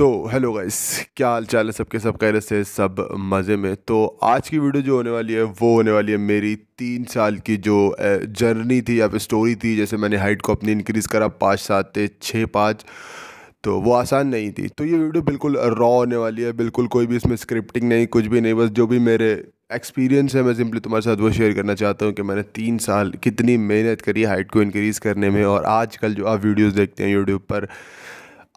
तो hello guys क्या हाल चाल है सबके सब कह रहे से सब मज़े में तो आज की वीडियो जो होने वाली है वो होने वाली है मेरी तीन साल की जो जर्नी थी या फिर स्टोरी थी जैसे मैंने हाइट को अपनी इंक्रीज़ करा पाँच सात थे छः पाँच तो वो आसान नहीं थी तो ये वीडियो बिल्कुल रॉ होने वाली है बिल्कुल कोई भी इसमें स्क्रिप्टिंग नहीं कुछ भी नहीं बस जो भी मेरे एक्सपीरियंस है मैं सिंपली तुम्हारे साथ वो शेयर करना चाहता हूँ कि मैंने तीन साल कितनी मेहनत करी हाइट को इंक्रीज़ करने में और आजकल जो आप वीडियोज़ देखते हैं यूट्यूब पर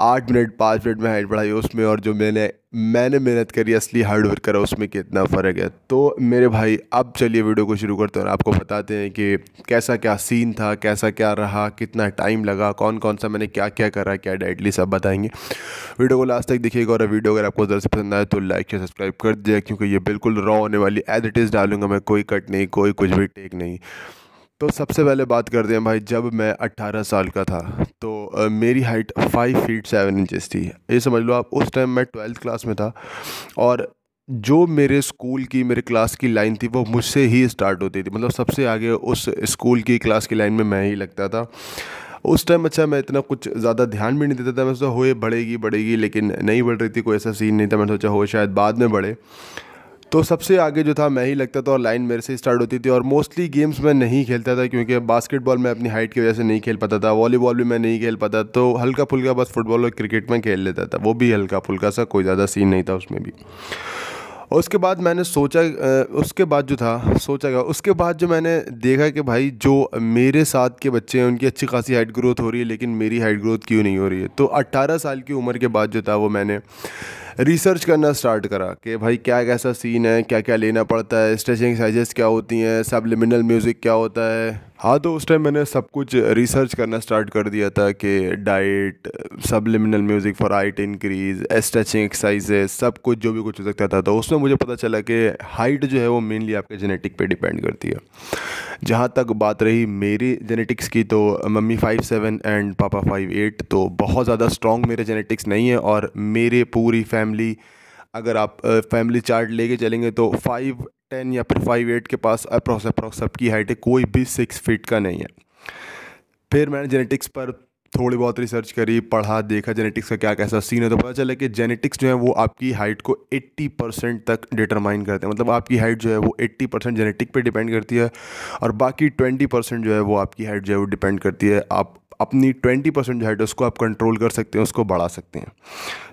आठ मिनट पाँच मिनट में हाइट बढ़ाई उसमें और जो मैंने मैंने मेहनत करी असली हार्ड वर्क करा उसमें कितना फ़र्क है तो मेरे भाई अब चलिए वीडियो को शुरू करते हैं और आपको बताते हैं कि कैसा क्या सीन था कैसा क्या रहा कितना टाइम लगा कौन कौन सा मैंने क्या क्या करा क्या डाइटली सब बताएंगे वीडियो को लास्ट तक देखिएगा और वीडियो अगर आपको ज़रूर से पसंद आए तो लाइक या सब्सक्राइब कर दिया क्योंकि ये बिल्कुल रॉ होने वाली एज इट इज़ डालूंगा मैं कोई कट नहीं कोई कुछ भी टेक नहीं तो सबसे पहले बात करते हैं भाई जब मैं 18 साल का था तो मेरी हाइट 5 फीट 7 इंचेस थी ये समझ लो आप उस टाइम मैं ट्वेल्थ क्लास में था और जो मेरे स्कूल की मेरे क्लास की लाइन थी वो मुझसे ही स्टार्ट होती थी मतलब सबसे आगे उस स्कूल की क्लास की लाइन में मैं ही लगता था उस टाइम अच्छा मैं इतना कुछ ज़्यादा ध्यान भी नहीं देता था मैं सोचा होए बढ़ेगी बढ़ेगी लेकिन नहीं बढ़ रही थी कोई ऐसा सीन नहीं था मैंने सोचा हो शायद बाद में बढ़े तो सबसे आगे जो था मैं ही लगता था और लाइन मेरे से स्टार्ट होती थी और मोस्टली गेम्स मैं नहीं खेलता था क्योंकि बास्केटबॉल मैं अपनी हाइट की वजह से नहीं खेल पाता था वॉलीबॉल भी मैं नहीं खेल पाता तो हल्का फुल्का बस फुटबॉल और क्रिकेट में खेल लेता था वो भी हल्का फुल्का सा कोई ज़्यादा सीन नहीं था उसमें भी और उसके बाद मैंने सोचा उसके बाद जो था सोचा गया उसके बाद जो मैंने देखा कि भाई जो मेरे साथ के बच्चे हैं उनकी अच्छी खासी हाइट ग्रोथ हो रही है लेकिन मेरी हाइट ग्रोथ क्यों नहीं हो रही है तो 18 साल की उम्र के बाद जो था वो मैंने रिसर्च करना स्टार्ट करा कि भाई क्या कैसा सीन है क्या क्या लेना पड़ता है स्ट्रेचिंग एक्सरसाइजेस क्या होती हैं सबलिमिनल म्यूज़िक क्या होता है हाँ तो उस टाइम मैंने सब कुछ रिसर्च करना स्टार्ट कर दिया था कि diet subliminal music for height increase stretching exercises सब कुछ जो भी कुछ हो सकता था तो उसमें मुझे पता चला कि हाइट जो है वो मेनली आपके जेनेटिक पे डिपेंड करती है जहाँ तक बात रही मेरी जेनेटिक्स की तो mummy five seven and papa five eight तो बहुत ज़्यादा स्ट्रॉन्ग मेरे जेनेटिक्स नहीं है और मेरे पूरी फैमिली फैमिली अगर आप फैमिली चार्ट लेके चलेंगे तो फाइव टेन या फिर फाइव एट के पास अप्रॉक्स अप्रॉक्स सबकी हाइट है कोई भी सिक्स फीट का नहीं है फिर मैंने जेनेटिक्स पर थोड़ी बहुत रिसर्च करी पढ़ा देखा जेनेटिक्स का क्या कैसा सीन है तो पता चला कि जेनेटिक्स जो है वो आपकी हाइट को 80 परसेंट तक डिटरमाइन करते हैं मतलब आपकी हाइट जो है वो 80 परसेंट जेनेटिक पर डिपेंड करती है और बाकी 20 परसेंट जो है वो आपकी हाइट जो है वो डिपेंड करती है आप अपनी ट्वेंटी परसेंट जो है उसको आप कंट्रोल कर सकते हैं उसको बढ़ा सकते हैं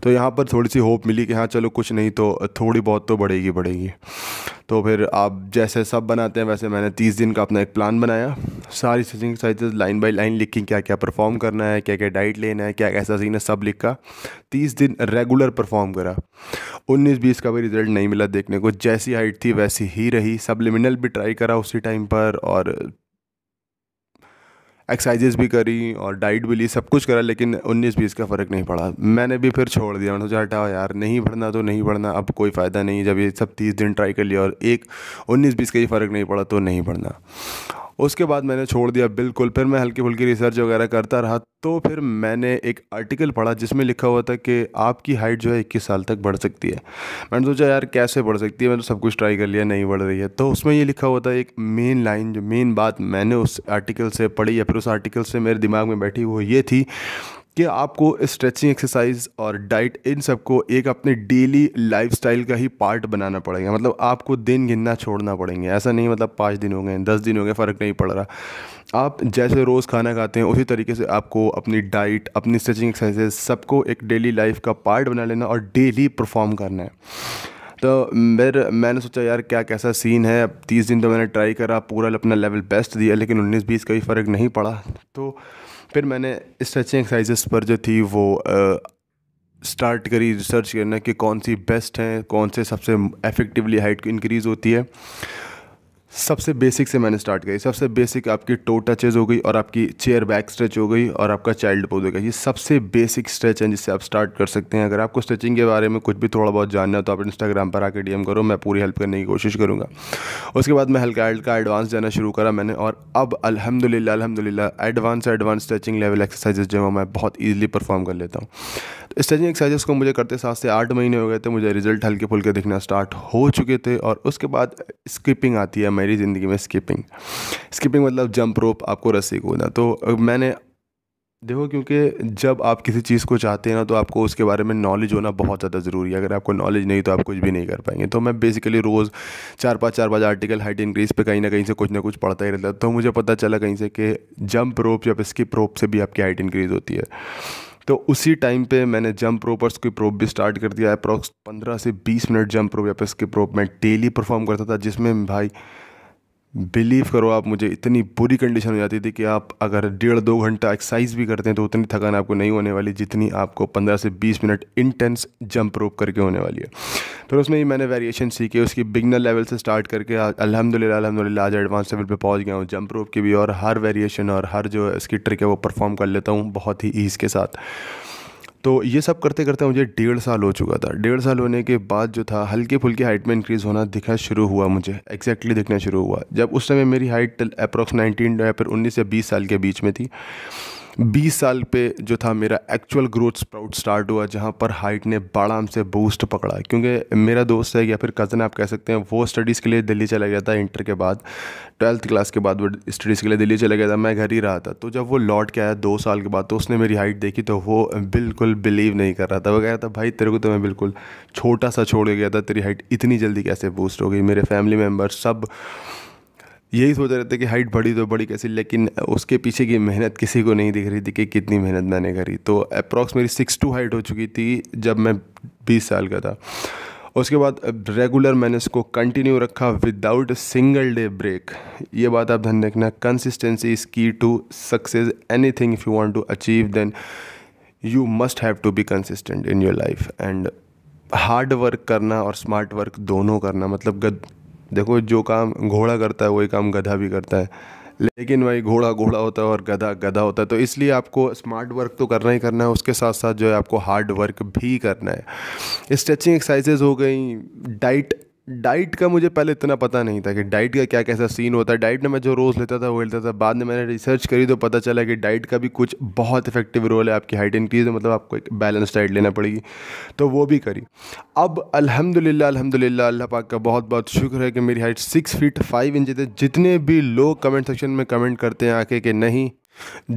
तो यहाँ पर थोड़ी सी होप मिली कि हाँ चलो कुछ नहीं तो थोड़ी बहुत तो बढ़ेगी बढ़ेगी तो फिर आप जैसे सब बनाते हैं वैसे मैंने तीस दिन का अपना एक प्लान बनाया सारी स्टिचिंग साइजेस लाइन बाई लाइन लिखी क्या क्या परफॉर्म करना है क्या क्या डाइट लेना है क्या कैसा सीन है सब लिखा तीस दिन रेगुलर परफॉर्म करा उन्नीस बीस का भी रिजल्ट नहीं मिला देखने को जैसी हाइट थी वैसी ही रही सब लिमिनल भी ट्राई करा उसी टाइम पर और एक्सरसाइजेज भी करी और डाइट भी ली सब कुछ करा लेकिन उन्नीस बीस का फ़र्क नहीं पड़ा मैंने भी फिर छोड़ दिया मैंने सोचा हटाओ यार नहीं पढ़ना तो नहीं पढ़ना अब कोई फ़ायदा नहीं जब ये सब तीस दिन ट्राई कर लिया और एक उन्नीस बीस का ही फ़र्क नहीं पड़ा तो नहीं पढ़ना उसके बाद मैंने छोड़ दिया बिल्कुल फिर मैं हल्की फुल्की रिसर्च वगैरह करता रहा तो फिर मैंने एक आर्टिकल पढ़ा जिसमें लिखा हुआ था कि आपकी हाइट जो है इक्कीस साल तक बढ़ सकती है मैंने सोचा यार कैसे बढ़ सकती है मैंने तो सब कुछ ट्राई कर लिया नहीं बढ़ रही है तो उसमें ये लिखा हुआ था एक मेन लाइन जो मेन बात मैंने उस आर्टिकल से पढ़ी या फिर उस आर्टिकल से मेरे दिमाग में बैठी वो ये थी कि आपको स्ट्रेचिंग एक्सरसाइज और डाइट इन सबको एक अपने डेली लाइफस्टाइल का ही पार्ट बनाना पड़ेगा मतलब आपको दिन गिनना छोड़ना पड़ेंगे ऐसा नहीं मतलब पाँच दिन हो गए दस दिन हो गए फ़र्क नहीं पड़ रहा आप जैसे रोज़ खाना खाते हैं उसी तरीके से आपको अपनी डाइट अपनी स्ट्रेचिंग एक्सरसाइज सबको एक डेली लाइफ का पार्ट बना लेना और डेली परफॉर्म करना है तो मेरे मैंने सोचा यार क्या कैसा सीन है अब तीस दिन तो मैंने ट्राई करा पूरा अपना लेवल बेस्ट दिया लेकिन उन्नीस बीस का ही फ़र्क नहीं पड़ा तो फिर मैंने स्ट्रेचिंग एक्सरसाइजेस पर जो थी वो स्टार्ट करी रिसर्च करना कि कौन सी बेस्ट हैं कौन से सबसे इफ़ेक्टिवली हाइट इंक्रीज़ होती है सबसे बेसिक से मैंने स्टार्ट करी सबसे बेसिक आपकी टो टचेज हो गई और आपकी चेयर बैक स्ट्रेच हो गई और आपका चाइल्ड पोज हो गया ये सबसे बेसिक स्ट्रेच है जिससे आप स्टार्ट कर सकते हैं अगर आपको स्ट्रेचिंग के बारे में कुछ भी थोड़ा बहुत जानना हो तो आप इंस्टाग्राम पर आकर डीएम करो मैं पूरी हेल्प करने की कोशिश करूँगा उसके बाद मैं हल्का हल्का एडवांस जाना शुरू करा मैंने और अब अलहमदिल्ला अलहमदिल्ला advance advance stretching level exercises जो है मैं बहुत ईजिली परफॉर्म कर लेता हूँ स्टेजिंग एक्सरसाइजेस को मुझे करते सात से आठ महीने हो गए थे मुझे रिजल्ट हल्के फुल्के दिखना स्टार्ट हो चुके थे और उसके बाद स्किपिंग आती है मेरी ज़िंदगी में स्किपिंग स्किपिंग मतलब जंप रोप आपको रस्सी कूदना तो मैंने देखो क्योंकि जब आप किसी चीज़ को चाहते हैं ना तो आपको उसके बारे में नॉलेज होना बहुत ज़्यादा ज़रूरी है अगर आपको नॉलेज नहीं तो आप कुछ भी नहीं कर पाएंगे तो मैं बेसिकली रोज़ चार पाँच चार पाँच आर्टिकल हाइट इंक्रीज पे कहीं ना कहीं से कुछ ना कुछ पढ़ता ही रहता तो मुझे पता चला कहीं से कि जंप रोप या स्किप रोप से भी आपकी हाइट इंक्रीज़ होती है तो उसी टाइम पे मैंने जंप रोप और स्किप रोप भी स्टार्ट कर दिया अप्रॉक्स पंद्रह से बीस मिनट जंप रोप या फिर स्किप रोप मैं डेली परफॉर्म करता था जिसमें भाई बिलीव करो आप मुझे इतनी बुरी कंडीशन हो जाती थी कि आप अगर डेढ़ दो घंटा एक्सरसाइज भी करते हैं तो उतनी थकान आपको नहीं होने वाली जितनी आपको पंद्रह से बीस मिनट इंटेंस जंप रोप करके होने वाली है फिर उसमें ही मैंने वेरिएशन सीखे उसकी बिगनर लेवल से स्टार्ट करके अलहमदिल्ला अलहमदिल्ला आज एडवांस लेवल पर पहुँच गया हूँ जंप रोप की भी और हर वेरिएशन और हर जो इसकी ट्रिक है वो परफॉर्म कर लेता हूँ बहुत ही ईज़ के साथ तो ये सब करते करते मुझे डेढ़ साल हो चुका था डेढ़ साल होने के बाद जो था हल्के फुल्के हाइट में इंक्रीज़ होना दिखना शुरू हुआ मुझे एक्जैक्टली दिखना शुरू हुआ जब उस समय मेरी हाइट अप्रॉक्स नाइनटीन या फिर उन्नीस या बीस साल के बीच में थी बीस साल पे जो था मेरा एक्चुअल ग्रोथ स्प्राउट स्टार्ट हुआ जहाँ पर हाइट ने बड़ा हमसे बूस्ट पकड़ा क्योंकि मेरा दोस्त है या फिर कज़न आप कह सकते हैं वो स्टडीज़ के लिए दिल्ली चला गया था इंटर के बाद ट्वेल्थ क्लास के बाद वो स्टडीज़ के लिए दिल्ली चला गया था मैं घर ही रहा था तो जब वो लौट के आया दो साल के बाद तो उसने मेरी हाइट देखी तो वो बिल्कुल बिलीव नहीं कर रहा था वो कह रहा था भाई तेरे को तो मैं बिल्कुल छोटा सा छोड़ गया था तेरी हाइट इतनी जल्दी कैसे बूस्ट हो गई मेरे फैमिली मेम्बर सब यही सोच रहे थे कि हाइट बढ़ी तो बड़ी कैसी लेकिन उसके पीछे की मेहनत किसी को नहीं दिख रही थी कि कितनी मेहनत मैंने करी तो अप्रॉक्स मेरी सिक्स टू हाइट हो चुकी थी जब मैं बीस साल का था उसके बाद रेगुलर मैंने इसको कंटिन्यू रखा विदाउट सिंगल डे ब्रेक ये बात आप ध्यान रखना consistency is key to success anything if you want to achieve then you must have to be consistent in your life and hard work करना और स्मार्ट वर्क दोनों करना मतलब देखो जो काम घोड़ा करता है वही काम गधा भी करता है लेकिन वही घोड़ा घोड़ा होता है और गधा गधा होता है तो इसलिए आपको स्मार्ट वर्क तो करना ही करना है उसके साथ साथ जो है आपको हार्ड वर्क भी करना है स्ट्रेचिंग एक्सरसाइजेज हो गई डाइट डाइट का मुझे पहले इतना पता नहीं था कि डाइट का क्या कैसा सीन होता है डाइट में मैं जो रोज़ लेता था वो लेता था बाद में मैंने रिसर्च करी तो पता चला कि डाइट का भी कुछ बहुत इफेक्टिव रोल है आपकी हाइट इंक्रीज है मतलब आपको एक बैलेंस डाइट लेना पड़ेगी तो वो भी करी अब अलहमदिल्ला अलहमदिल्ला अल्लाह पाक का बहुत बहुत शुक्र है कि मेरी height six feet five inch जितने भी लोग कमेंट सेक्शन में कमेंट करते हैं आके कि नहीं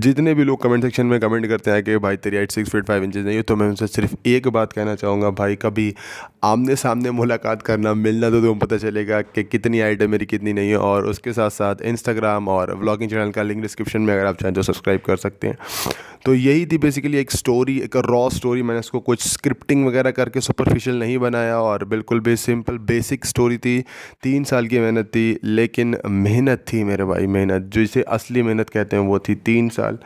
जितने भी लोग कमेंट सेक्शन में कमेंट करते हैं कि भाई तेरी height six feet five inches नहीं है तो मैं उनसे सिर्फ एक बात कहना चाहूँगा भाई कभी आमने सामने मुलाकात करना मिलना तो तुम्हें पता चलेगा कि कितनी हाइट है मेरी कितनी नहीं है और उसके साथ साथ इंस्टाग्राम और व्लॉगिंग चैनल का लिंक डिस्क्रिप्शन में अगर आप चाहें तो सब्सक्राइब कर सकते हैं तो यही थी बेसिकली एक स्टोरी एक रॉ स्टोरी मैंने उसको कुछ स्क्रिप्टिंग वगैरह करके सुपरफिशियल नहीं बनाया और बिल्कुल भी सिंपल बेसिक स्टोरी थी तीन साल की मेहनत थी लेकिन मेहनत थी मेरे भाई मेहनत जिसे असली मेहनत कहते हैं वो थी तीन साल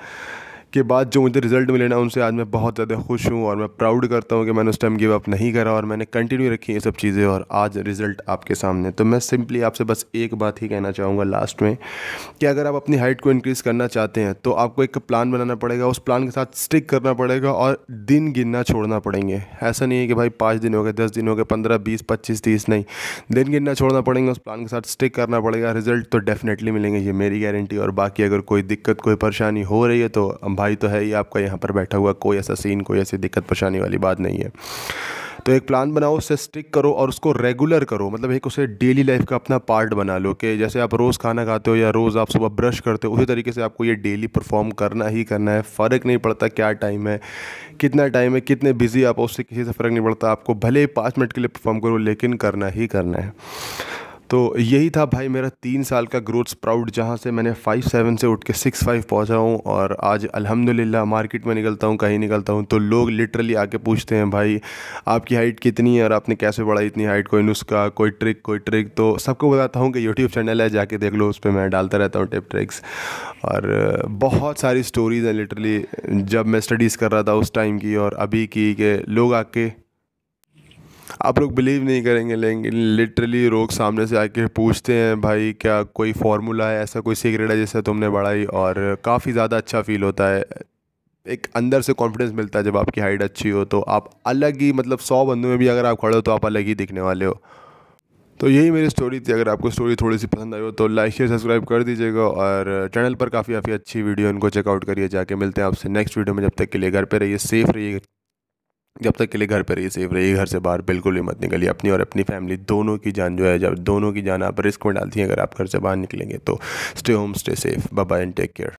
के बाद जो मुझे रिज़ल्ट मिले ना उनसे आज मैं बहुत ज़्यादा खुश हूँ और मैं प्राउड करता हूँ कि मैंने उस टाइम गिव अप नहीं करा और मैंने कंटिन्यू रखी ये सब चीज़ें और आज रिज़ल्ट आपके सामने तो मैं सिंपली आपसे बस एक बात ही कहना चाहूँगा लास्ट में कि अगर आप अपनी हाइट को इंक्रीज़ करना चाहते हैं तो आपको एक प्लान बनाना पड़ेगा उस प्लान के साथ स्टिक करना पड़ेगा और दिन गिनना छोड़ना पड़ेंगे ऐसा नहीं है कि भाई पाँच दिन हो गए दस दिन हो गए पंद्रह बीस पच्चीस तीस नहीं दिन गिनना छोड़ना पड़ेंगे उस प्लान के साथ स्टिक करना पड़ेगा रिजल्ट तो डेफिनेटली मिलेंगे ये मेरी गारंटी और बाकी अगर कोई दिक्कत कोई परेशानी हो रही है तो भाई तो है ही आपका यहाँ पर बैठा हुआ कोई ऐसा सीन कोई ऐसी दिक्कत परेशानी वाली बात नहीं है तो एक प्लान बनाओ उससे स्टिक करो और उसको रेगुलर करो मतलब एक उसे डेली लाइफ का अपना पार्ट बना लो कि जैसे आप रोज़ खाना खाते हो या रोज़ आप सुबह ब्रश करते हो उसी तरीके से आपको ये डेली परफॉर्म करना ही करना है फ़र्क नहीं पड़ता क्या टाइम है कितना टाइम है कितने बिज़ी आप उससे किसी से फ़र्क नहीं पड़ता आपको भले ही पाँच मिनट के लिए परफॉर्म करो लेकिन करना ही करना है तो यही था भाई मेरा तीन साल का ग्रोथ स्प्राउड जहाँ से मैंने फाइव सेवन से उठ के सिक्स फाइव पहुँचा हूँ और आज अल्हम्दुलिल्लाह मार्केट में निकलता हूँ कहीं निकलता हूँ तो लोग लिटरली आके पूछते हैं भाई आपकी हाइट कितनी है और आपने कैसे बढ़ाई इतनी हाइट कोई नुस्खा कोई ट्रिक कोई ट्रिक तो सबको बताता हूँ कि यूट्यूब चैनल है जाके देख लो उस पर मैं डालता रहता हूँ टिप ट्रिक्स और बहुत सारी स्टोरीज़ हैं लिटरली जब मैं स्टडीज़ कर रहा था उस टाइम की और अभी की कि लोग आके आप लोग बिलीव नहीं करेंगे लेकिन लिटरली लोग सामने से आके पूछते हैं भाई क्या कोई फार्मूला है ऐसा कोई सीक्रेट है जैसे तुमने बढ़ाई और काफ़ी ज़्यादा अच्छा फील होता है एक अंदर से कॉन्फिडेंस मिलता है जब आपकी हाइट अच्छी हो तो आप अलग ही मतलब सौ बंदों में भी अगर आप खड़े हो तो आप अलग ही दिखने वाले हो तो यही मेरी स्टोरी थी अगर आपको स्टोरी थोड़ी सी पसंद आई हो तो लाइक शेयर सब्सक्राइब कर दीजिएगा और चैनल पर काफ़ी काफ़ी अच्छी वीडियो इनको चेकआउट करिए जाके मिलते हैं आपसे नेक्स्ट वीडियो में जब तक के लिए घर पर रहिए सेफ रहिए जब तक के लिए घर पर रहिए सेफ रहिए घर से बाहर बिल्कुल भी मत निकलिए अपनी और अपनी फैमिली दोनों की जान जो है जब दोनों की जान आप रिस्क में डालती हैं अगर आप घर से बाहर निकलेंगे तो stay home stay safe bye and take care